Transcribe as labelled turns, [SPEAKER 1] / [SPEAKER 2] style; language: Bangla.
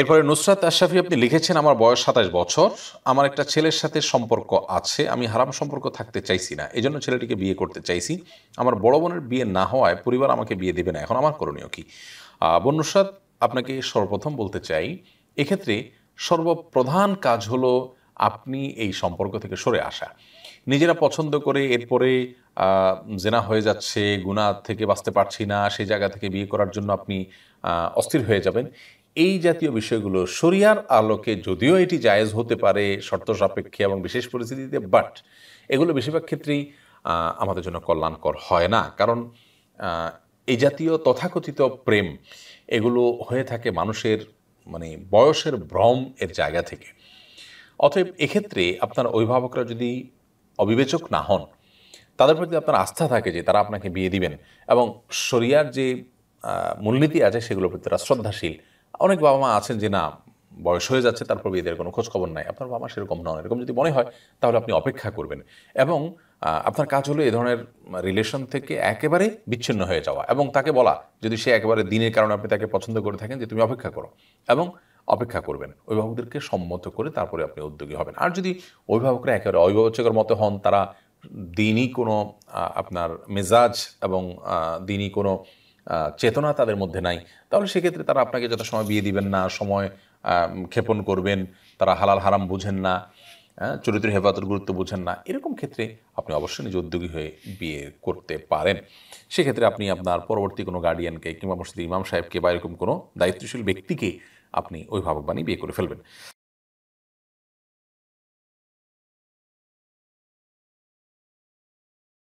[SPEAKER 1] এরপরে নুসরাত আশাফি আপনি লিখেছেন আমার বয়স সাতাশ বছর আমার একটা ছেলের সাথে সম্পর্ক আছে আমি হারাম সম্পর্ক থাকতে চাইছি না এই জন্য ছেলেটিকে বিয়ে করতে চাইছি আমার বড় বোনের বিয়ে না হওয়ায় পরিবার আমাকে বিয়ে দেবে না এখন আমার করণীয় কি বোন নুসরাত আপনাকে সর্বপ্রথম বলতে চাই এক্ষেত্রে সর্বপ্রধান কাজ হলো আপনি এই সম্পর্ক থেকে সরে আসা নিজেরা পছন্দ করে এরপরে জেনা হয়ে যাচ্ছে গুণা থেকে বাঁচতে পারছি না সেই জায়গা থেকে বিয়ে করার জন্য আপনি অস্থির হয়ে যাবেন এই জাতীয় বিষয়গুলো শরিয়ার আলোকে যদিও এটি জায়েজ হতে পারে শর্ত সাপেক্ষে এবং বিশেষ পরিস্থিতিতে বাট এগুলো বেশিরভাগ ক্ষেত্রেই আমাদের জন্য কল্যাণকর হয় না কারণ এই জাতীয় তথাকথিত প্রেম এগুলো হয়ে থাকে মানুষের মানে বয়সের ভ্রম এর জায়গা থেকে অতএব এক্ষেত্রে আপনার অভিভাবকরা যদি অবিবেচক না হন তাদের প্রতি আপনার আস্থা থাকে যে তারা আপনাকে বিয়ে দিবেন এবং শরিয়ার যে মূলনীতি আছে সেগুলোর প্রতি তারা শ্রদ্ধাশীল অনেক বাবা মা আছেন যে না বয়স হয়ে যাচ্ছে তারপর বিয়েদের কোনো খোঁজখবর নাই আপনার বাবা সেরকম নন এরকম যদি মনে হয় তাহলে আপনি অপেক্ষা করবেন এবং আপনার কাজ হলো এ ধরনের রিলেশন থেকে একেবারে বিচ্ছিন্ন হয়ে যাওয়া এবং তাকে বলা যদি সে একেবারে দিনের কারণে আপনি তাকে পছন্দ করে থাকেন যে তুমি অপেক্ষা করো এবং অপেক্ষা করবেন অভিভাবকদেরকে সম্মত করে তারপরে আপনি উদ্যোগী হবেন আর যদি অভিভাবকরা একেবারে অভিভাবকের মতো হন তারা দিনই কোনো আপনার মেজাজ এবং দিনই কোনো চেতনা তাদের মধ্যে নাই তাহলে সেক্ষেত্রে তারা আপনাকে যত সময় বিয়ে দিবেন না সময় ক্ষেপণ করবেন তারা হালাল হারাম বুঝেন না হ্যাঁ, চরিত্র হেফাজতের গুরুত্ব বুঝেন না এরকম ক্ষেত্রে আপনি অবশ্যই নিজ উদ্যোগী হয়ে বিয়ে করতে পারেন সেক্ষেত্রে আপনি আপনার পরবর্তী কোনো গার্ডিয়ানকে কিংবা মসজিদ ইমাম সাহেবকে বা এরকম কোনো দায়িত্বশীল ব্যক্তিকে আপনি অভিভাবক বানিয়ে বিয়ে করে ফেলবেন